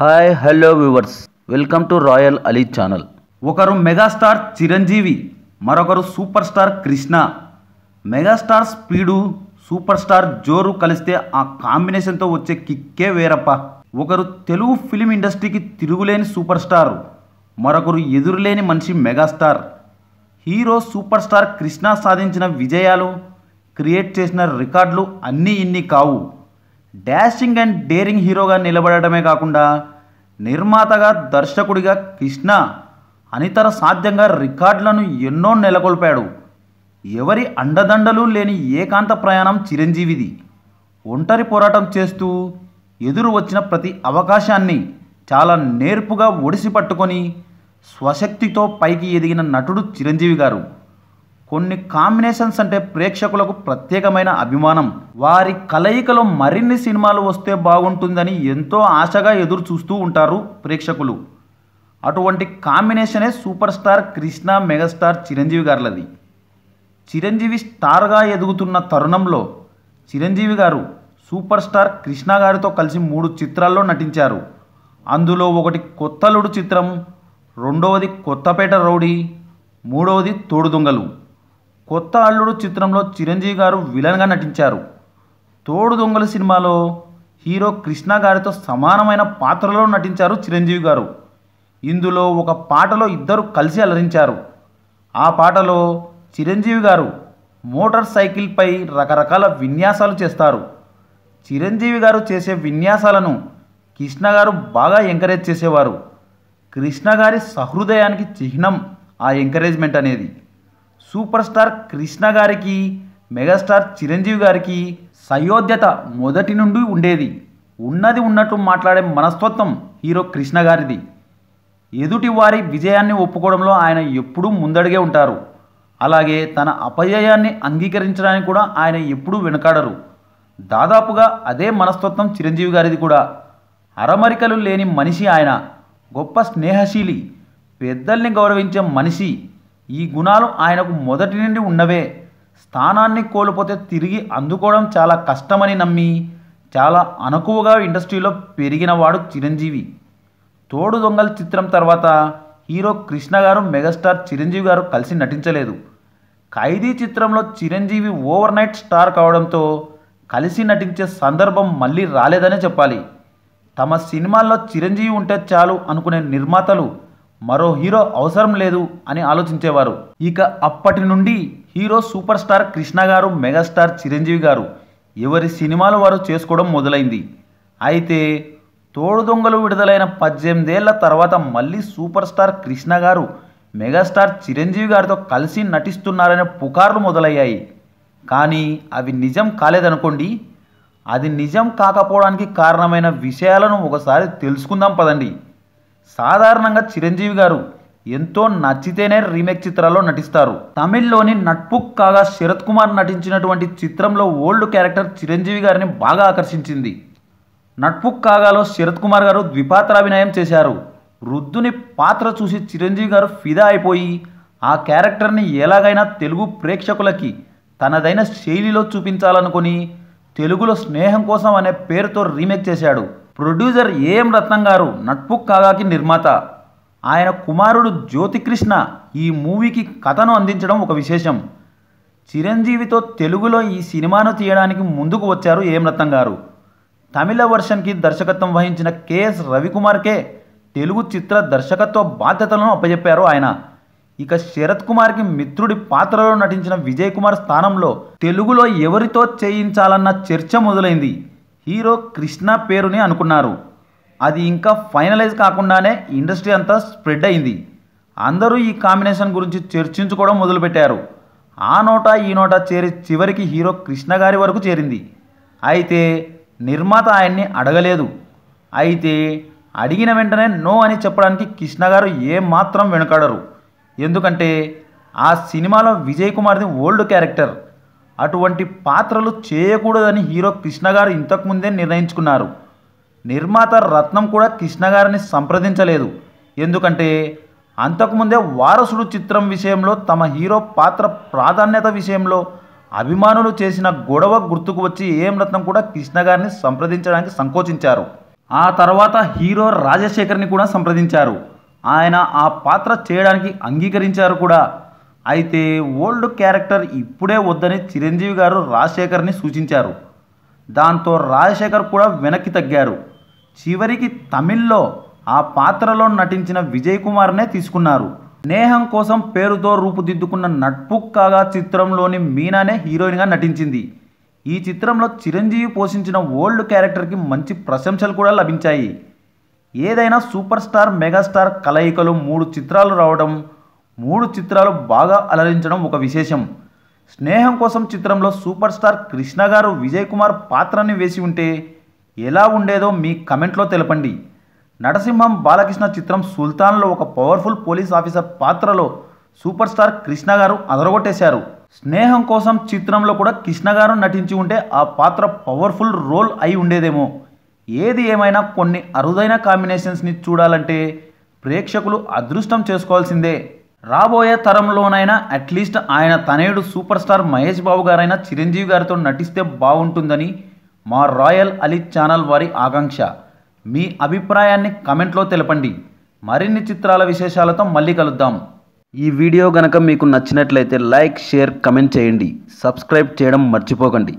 hi hello viewers welcome to royal Ali channel ఒకరు megastar Chiranjeevi మరొకరు super star Krishna megastar speed super star జోరు కలిస్తే ఆ కాంబినేషన్తో వచ్చే కిక్కే వేరప్ప ఒకరు తెలుగు ఫిలిం ఇండస్ట్రీకి తిరుగులేని సూపర్ స్టార్ మరొకరు ఎదురులేని మనిషి megastar hero super star Krishna సాధించిన విజయాలు క్రియేట్ చేసిన రికార్డులు అన్నీ ఇన్ని కావు డాషింగ్ అండ్ డేరింగ్ హీరోగా నిలబడటమే కాకుండా నిర్మాతగా దర్శకుడిగా కృష్ణ అనితర సాధ్యంగా రికార్డులను ఎన్నో నెలకొల్పాడు ఎవరి అండదండలు లేని ఏకాంత ప్రయాణం చిరంజీవిది ఒంటరి పోరాటం చేస్తూ ఎదురు వచ్చిన ప్రతి అవకాశాన్ని చాలా నేర్పుగా ఒడిసి పట్టుకొని స్వశక్తితో పైకి ఎదిగిన నటుడు చిరంజీవి గారు కొన్ని కాంబినేషన్స్ అంటే ప్రేక్షకులకు ప్రత్యేకమైన అభిమానం వారి కలయికలో మరిన్ని సినిమాలు వస్తే బాగుంటుందని ఎంతో ఆశగా ఎదురు చూస్తూ ఉంటారు ప్రేక్షకులు అటువంటి కాంబినేషనే super star Krishna megastar Chiranjeevi గారులది చిరంజీవి స్టార్గా ఎదుగుతున్న తరుణంలో చిరంజీవి గారు సూపర్ స్టార్ కృష్ణ గారితో కలిసి మూడు చిత్రాల్లో నటించారు అందులో ఒకటి కొత్తలుడు చిత్రం రెండవది కొత్తపేట రౌడీ మూడవది తోడుదొంగలు కొత్త అల్లుడు చిత్రంలో చిరంజీవి గారు విలన్గా నటించారు తోడు దొంగల సినిమాలో హీరో కృష్ణ గారితో సమానమైన పాత్రలో నటించారు చిరంజీవి గారు ఇందులో ఒక పాటలో ఇద్దరు కలిసి అలరించారు ఆ పాటలో చిరంజీవి గారు మోటార్ సైకిల్పై రకరకాల విన్యాసాలు చేస్తారు చిరంజీవి గారు చేసే విన్యాసాలను కృష్ణ గారు బాగా ఎంకరేజ్ చేసేవారు కృష్ణ గారి సహృదయానికి చిహ్నం ఆ ఎంకరేజ్మెంట్ అనేది సూపర్ స్టార్ కృష్ణ గారికి మెగాస్టార్ చిరంజీవి గారికి సయోధ్యత మొదటి నుండి ఉండేది ఉన్నది ఉన్నట్టు మాట్లాడే మనస్తత్వం హీరో కృష్ణ గారిది ఎదుటి వారి విజయాన్ని ఒప్పుకోవడంలో ఆయన ఎప్పుడూ ముందడిగే ఉంటారు అలాగే తన అపజయాన్ని అంగీకరించడానికి కూడా ఆయన ఎప్పుడూ వెనుకాడరు దాదాపుగా అదే మనస్తత్వం చిరంజీవి గారిది కూడా అరమరికలు లేని మనిషి ఆయన గొప్ప స్నేహశీలి పెద్దల్ని గౌరవించే మనిషి ఈ గుణాలు ఆయనకు మొదటి నుండి ఉన్నవే స్థానాన్ని కోల్పోతే తిరిగి అందుకోవడం చాలా కష్టమని నమ్మి చాలా అనుకువగా ఇండస్ట్రీలో పెరిగినవాడు చిరంజీవి తోడు దొంగల చిత్రం తర్వాత హీరో కృష్ణ గారు మెగాస్టార్ చిరంజీవి గారు కలిసి నటించలేదు ఖైదీ చిత్రంలో చిరంజీవి ఓవర్ నైట్ స్టార్ కావడంతో కలిసి నటించే సందర్భం మళ్ళీ రాలేదనే చెప్పాలి తమ సినిమాల్లో చిరంజీవి ఉంటే చాలు అనుకునే నిర్మాతలు మరో హీరో అవసరం లేదు అని ఆలోచించేవారు ఇక అప్పటి నుండి హీరో సూపర్ స్టార్ కృష్ణ గారు మెగాస్టార్ చిరంజీవి గారు ఎవరి సినిమాలు వారు చేసుకోవడం మొదలైంది అయితే తోడు దొంగలు విడుదలైన పద్దెనిమిదేళ్ల తర్వాత మళ్ళీ సూపర్ స్టార్ కృష్ణ గారు మెగాస్టార్ చిరంజీవి గారితో కలిసి నటిస్తున్నారనే పుకార్లు మొదలయ్యాయి కానీ అవి నిజం కాలేదనుకోండి అది నిజం కాకపోవడానికి కారణమైన విషయాలను ఒకసారి తెలుసుకుందాం పదండి సాధారణంగా చిరంజీవి గారు ఎంతో నచ్చితేనే రీమేక్ చిత్రాల్లో నటిస్తారు తమిళ్లోని నట్పుక్ కాగా శరత్ కుమార్ నటించినటువంటి చిత్రంలో ఓల్డ్ క్యారెక్టర్ చిరంజీవి గారిని బాగా ఆకర్షించింది నట్పుక్ కాగాలో శరత్ కుమార్ గారు ద్విపాత్రాభినయం చేశారు రుద్దుని పాత్ర చూసి చిరంజీవి గారు ఫిదా అయిపోయి ఆ క్యారెక్టర్ని ఎలాగైనా తెలుగు ప్రేక్షకులకి తనదైన శైలిలో చూపించాలనుకుని తెలుగులో స్నేహం కోసం అనే పేరుతో రీమేక్ చేశాడు ప్రొడ్యూసర్ ఏఎం రత్నం గారు నట్పుక్ కాగాకి నిర్మాత ఆయన కుమారుడు జ్యోతికృష్ణ ఈ మూవీకి కథను అందించడం ఒక విశేషం చిరంజీవితో తెలుగులో ఈ సినిమాను తీయడానికి ముందుకు వచ్చారు ఏం రత్నం గారు తమిళ వర్షన్కి దర్శకత్వం వహించిన కెఎస్ రవికుమార్కే తెలుగు చిత్ర దర్శకత్వ బాధ్యతలను అప్పజెప్పారు ఆయన ఇక శరత్ కుమార్కి మిత్రుడి పాత్రలో నటించిన విజయ్ కుమార్ స్థానంలో తెలుగులో ఎవరితో చేయించాలన్న చర్చ మొదలైంది హీరో కృష్ణ పేరుని అనుకున్నారు అది ఇంకా ఫైనలైజ్ కాకుండానే ఇండస్ట్రీ అంతా స్ప్రెడ్ అయింది అందరూ ఈ కాంబినేషన్ గురించి చర్చించుకోవడం మొదలుపెట్టారు ఆ నోట ఈ నోట చేరి చివరికి హీరో కృష్ణ గారి వరకు చేరింది అయితే నిర్మాత ఆయన్ని అడగలేదు అయితే అడిగిన వెంటనే నో అని చెప్పడానికి కృష్ణ గారు ఏమాత్రం వెనుకాడరు ఎందుకంటే ఆ సినిమాలో విజయ్ కుమార్ది ఓల్డ్ క్యారెక్టర్ అటువంటి పాత్రలు చేయకూడదని హీరో కృష్ణ గారు ఇంతకుముందే నిర్ణయించుకున్నారు నిర్మాత రత్నం కూడా కృష్ణ గారిని సంప్రదించలేదు ఎందుకంటే అంతకుముందే వారసుడు చిత్రం విషయంలో తమ హీరో పాత్ర ప్రాధాన్యత విషయంలో అభిమానులు చేసిన గొడవ గుర్తుకు వచ్చి ఏం రత్నం కూడా కృష్ణ గారిని సంప్రదించడానికి సంకోచించారు ఆ తర్వాత హీరో రాజశేఖర్ని కూడా సంప్రదించారు ఆయన ఆ పాత్ర చేయడానికి అంగీకరించారు కూడా అయితే ఓల్డ్ క్యారెక్టర్ ఇప్పుడే వద్దని చిరంజీవి గారు రాజశేఖర్ని సూచించారు దాంతో రాజశేఖర్ కూడా వెనక్కి తగ్గారు చివరికి తమిళ్లో ఆ పాత్రలో నటించిన విజయ్ కుమార్నే తీసుకున్నారు నేహం కోసం పేరుతో రూపుదిద్దుకున్న నట్పుక్ కాగా చిత్రంలోని మీనానే హీరోయిన్గా నటించింది ఈ చిత్రంలో చిరంజీవి పోషించిన ఓల్డ్ క్యారెక్టర్కి మంచి ప్రశంసలు కూడా లభించాయి ఏదైనా సూపర్ స్టార్ మెగాస్టార్ కలయికలు మూడు చిత్రాలు రావడం మూడు చిత్రాలు బాగా అలరించడం ఒక విశేషం స్నేహం కోసం చిత్రంలో సూపర్ స్టార్ కృష్ణ గారు విజయ్ కుమార్ పాత్రని వేసి ఉంటే ఎలా ఉండేదో మీ కమెంట్లో తెలపండి నటసింహం బాలకృష్ణ చిత్రం సుల్తాన్లో ఒక పవర్ఫుల్ పోలీస్ ఆఫీసర్ పాత్రలో సూపర్ స్టార్ కృష్ణ గారు అదరగొట్టేశారు స్నేహం కోసం చిత్రంలో కూడా కృష్ణ గారు నటించి ఉంటే ఆ పాత్ర పవర్ఫుల్ రోల్ అయి ఉండేదేమో ఏది ఏమైనా కొన్ని అరుదైన కాంబినేషన్స్ని చూడాలంటే ప్రేక్షకులు అదృష్టం చేసుకోవాల్సిందే రాబోయే తరంలోనైనా అట్లీస్ట్ ఆయన తనయుడు సూపర్ స్టార్ మహేష్ బాబు గారైనా చిరంజీవి గారితో నటిస్తే బాగుంటుందని మా రాయల్ అలీ ఛానల్ వారి ఆకాంక్ష మీ అభిప్రాయాన్ని కమెంట్లో తెలపండి మరిన్ని చిత్రాల విశేషాలతో మళ్ళీ కలుద్దాం ఈ వీడియో గనక మీకు నచ్చినట్లయితే లైక్ షేర్ కమెంట్ చేయండి సబ్స్క్రైబ్ చేయడం మర్చిపోకండి